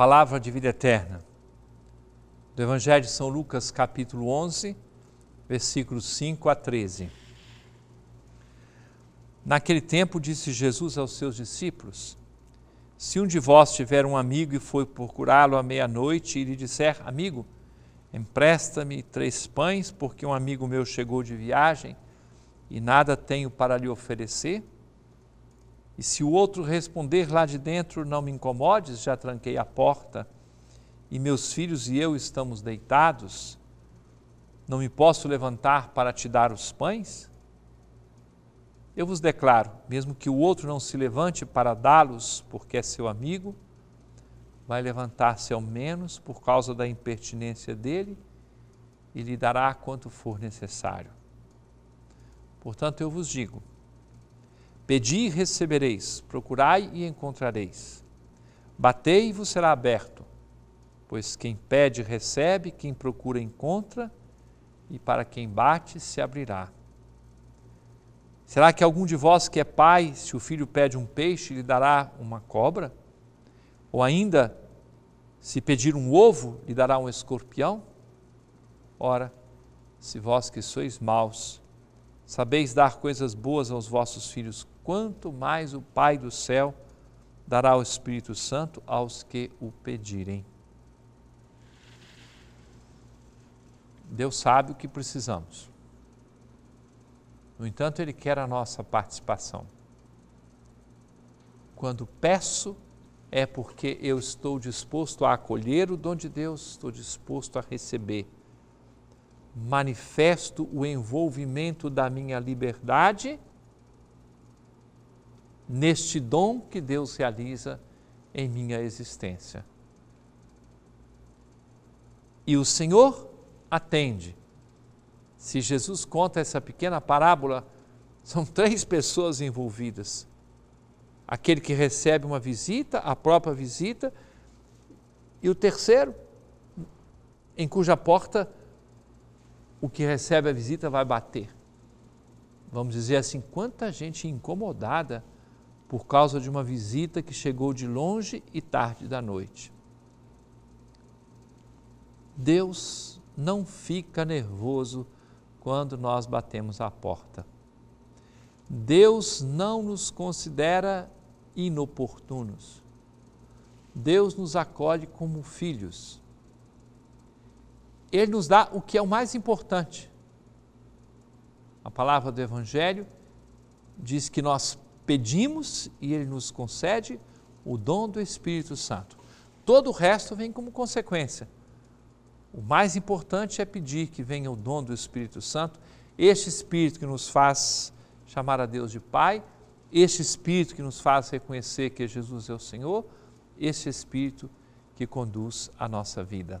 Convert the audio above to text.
Palavra de vida eterna. Do Evangelho de São Lucas, capítulo 11, versículos 5 a 13. Naquele tempo disse Jesus aos seus discípulos: Se um de vós tiver um amigo e for procurá-lo à meia-noite e lhe disser: Amigo, empresta-me três pães, porque um amigo meu chegou de viagem e nada tenho para lhe oferecer e se o outro responder lá de dentro, não me incomodes, já tranquei a porta e meus filhos e eu estamos deitados, não me posso levantar para te dar os pães? Eu vos declaro, mesmo que o outro não se levante para dá-los, porque é seu amigo, vai levantar-se ao menos por causa da impertinência dele e lhe dará quanto for necessário. Portanto, eu vos digo: Pedi e recebereis, procurai e encontrareis. Batei e vos será aberto, pois quem pede recebe, quem procura encontra, e para quem bate se abrirá. Será que algum de vós que é pai, se o filho pede um peixe, lhe dará uma cobra? Ou ainda, se pedir um ovo, lhe dará um escorpião? Ora, se vós que sois maus, Sabeis dar coisas boas aos vossos filhos, quanto mais o Pai do céu dará o Espírito Santo aos que o pedirem. Deus sabe o que precisamos. No entanto, Ele quer a nossa participação. Quando peço, é porque eu estou disposto a acolher o dom de Deus, estou disposto a receber manifesto o envolvimento da minha liberdade neste dom que Deus realiza em minha existência. E o Senhor atende. Se Jesus conta essa pequena parábola, são três pessoas envolvidas. Aquele que recebe uma visita, a própria visita, e o terceiro, em cuja porta o que recebe a visita vai bater. Vamos dizer assim, quanta gente incomodada por causa de uma visita que chegou de longe e tarde da noite. Deus não fica nervoso quando nós batemos a porta. Deus não nos considera inoportunos. Deus nos acolhe como filhos ele nos dá o que é o mais importante. A palavra do Evangelho diz que nós pedimos e ele nos concede o dom do Espírito Santo. Todo o resto vem como consequência. O mais importante é pedir que venha o dom do Espírito Santo, este Espírito que nos faz chamar a Deus de Pai, este Espírito que nos faz reconhecer que Jesus é o Senhor, este Espírito que conduz a nossa vida